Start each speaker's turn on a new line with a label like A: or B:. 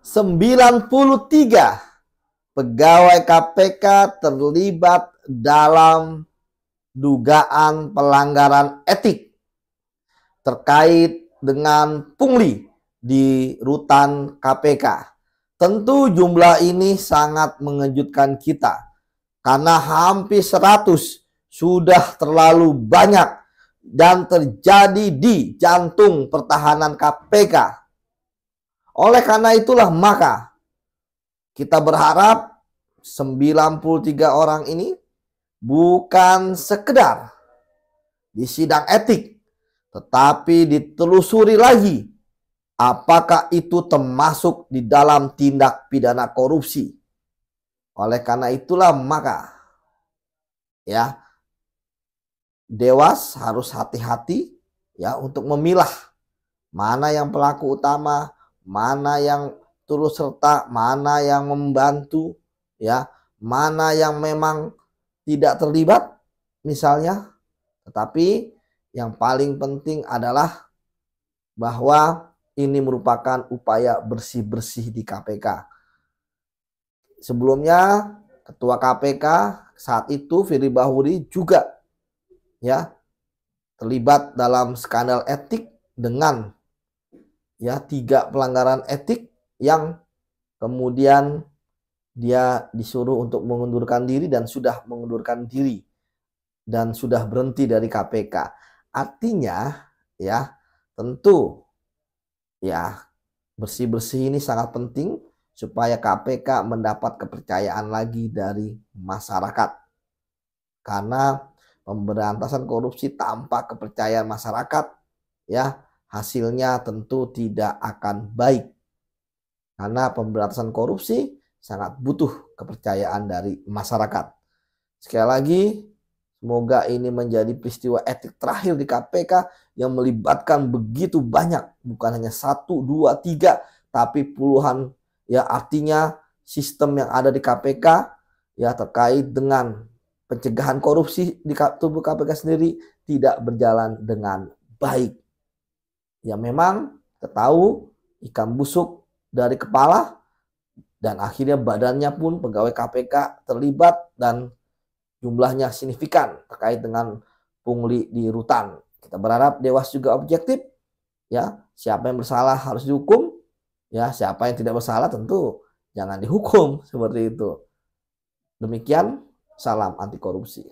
A: 93 pegawai KPK terlibat dalam dugaan pelanggaran etik terkait dengan pungli di rutan KPK. Tentu jumlah ini sangat mengejutkan kita karena hampir 100 sudah terlalu banyak dan terjadi di jantung pertahanan KPK oleh karena itulah maka kita berharap 93 orang ini bukan sekedar di sidang etik, tetapi ditelusuri lagi apakah itu termasuk di dalam tindak pidana korupsi. Oleh karena itulah maka ya Dewas harus hati-hati ya untuk memilah mana yang pelaku utama, mana yang turut serta, mana yang membantu, ya, mana yang memang tidak terlibat misalnya. Tetapi yang paling penting adalah bahwa ini merupakan upaya bersih-bersih di KPK. Sebelumnya Ketua KPK saat itu Firly Bahuri juga ya terlibat dalam skandal etik dengan ya tiga pelanggaran etik yang kemudian dia disuruh untuk mengundurkan diri dan sudah mengundurkan diri dan sudah berhenti dari KPK. Artinya ya tentu ya bersih-bersih ini sangat penting supaya KPK mendapat kepercayaan lagi dari masyarakat. Karena pemberantasan korupsi tanpa kepercayaan masyarakat ya hasilnya tentu tidak akan baik. Karena pemberantasan korupsi sangat butuh kepercayaan dari masyarakat. Sekali lagi, semoga ini menjadi peristiwa etik terakhir di KPK yang melibatkan begitu banyak, bukan hanya satu, dua, tiga, tapi puluhan. Ya artinya sistem yang ada di KPK ya terkait dengan pencegahan korupsi di tubuh KPK sendiri tidak berjalan dengan baik ya memang ketahu ikan busuk dari kepala dan akhirnya badannya pun pegawai KPK terlibat dan jumlahnya signifikan terkait dengan pungli di rutan. Kita berharap Dewas juga objektif ya, siapa yang bersalah harus dihukum, ya, siapa yang tidak bersalah tentu jangan dihukum seperti itu. Demikian salam anti korupsi.